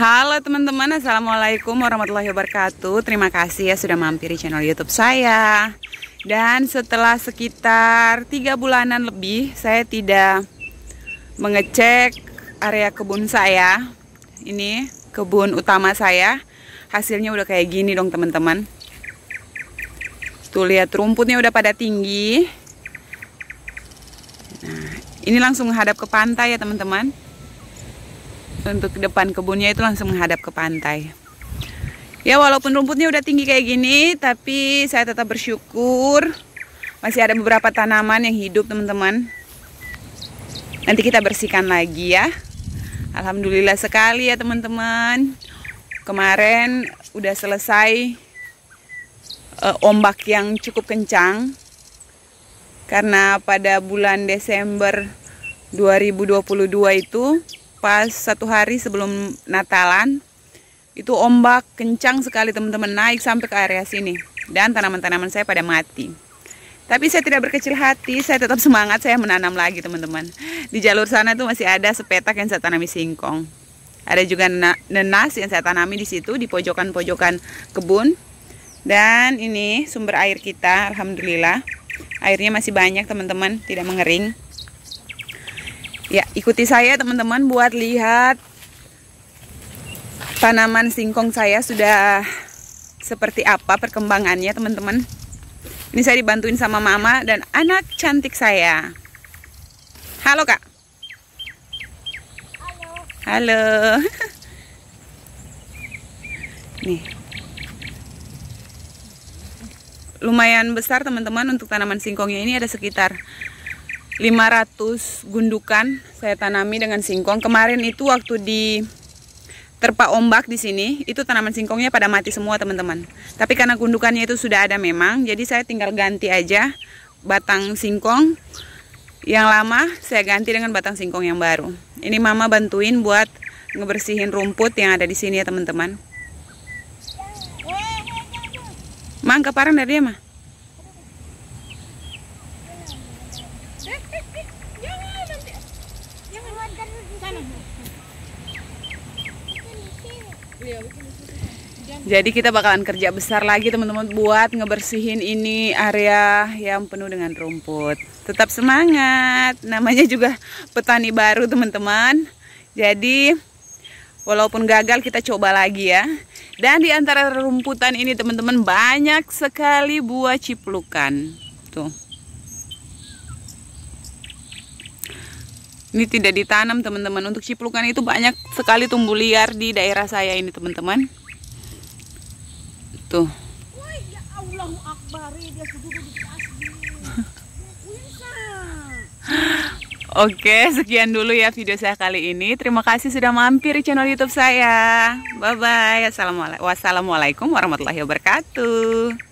Halo teman-teman, Assalamualaikum warahmatullahi wabarakatuh Terima kasih ya sudah mampir di channel youtube saya Dan setelah sekitar 3 bulanan lebih Saya tidak mengecek area kebun saya Ini kebun utama saya Hasilnya udah kayak gini dong teman-teman Tuh lihat rumputnya udah pada tinggi nah, ini langsung menghadap ke pantai ya teman-teman untuk depan kebunnya itu langsung menghadap ke pantai. Ya walaupun rumputnya udah tinggi kayak gini, tapi saya tetap bersyukur masih ada beberapa tanaman yang hidup teman-teman. Nanti kita bersihkan lagi ya. Alhamdulillah sekali ya teman-teman. Kemarin udah selesai uh, ombak yang cukup kencang karena pada bulan Desember 2022 itu pas satu hari sebelum Natalan itu ombak kencang sekali teman-teman naik sampai ke area sini dan tanaman-tanaman saya pada mati. Tapi saya tidak berkecil hati, saya tetap semangat, saya menanam lagi teman-teman. Di jalur sana itu masih ada sepetak yang saya tanami singkong. Ada juga nenas yang saya tanami di situ, di pojokan-pojokan kebun. Dan ini sumber air kita, Alhamdulillah. Airnya masih banyak teman-teman, tidak mengering. Ya, ikuti saya teman-teman buat lihat tanaman singkong saya sudah seperti apa perkembangannya teman-teman. Ini saya dibantuin sama mama dan anak cantik saya. Halo kak. Halo. Halo. Nih. Lumayan besar teman-teman untuk tanaman singkongnya ini ada sekitar 500 gundukan saya tanami dengan singkong. Kemarin itu waktu di terpa ombak di sini, itu tanaman singkongnya pada mati semua teman-teman. Tapi karena gundukannya itu sudah ada memang, jadi saya tinggal ganti aja batang singkong yang lama saya ganti dengan batang singkong yang baru. Ini mama bantuin buat ngebersihin rumput yang ada di sini ya teman-teman. Mang, keparang dari dia mah? Jadi kita bakalan kerja besar lagi teman-teman buat ngebersihin ini area yang penuh dengan rumput. Tetap semangat. Namanya juga petani baru teman-teman. Jadi walaupun gagal kita coba lagi ya. Dan di antara rumputan ini teman-teman banyak sekali buah ciplukan. Tuh. Ini tidak ditanam teman-teman. Untuk ciplukan itu banyak sekali tumbuh liar di daerah saya ini teman-teman. Tuh. Ya ya, Oke, sekian dulu ya video saya kali ini. Terima kasih sudah mampir di channel YouTube saya. Bye bye. Wassalamualaikum warahmatullahi wabarakatuh.